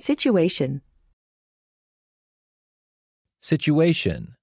Situation. Situation.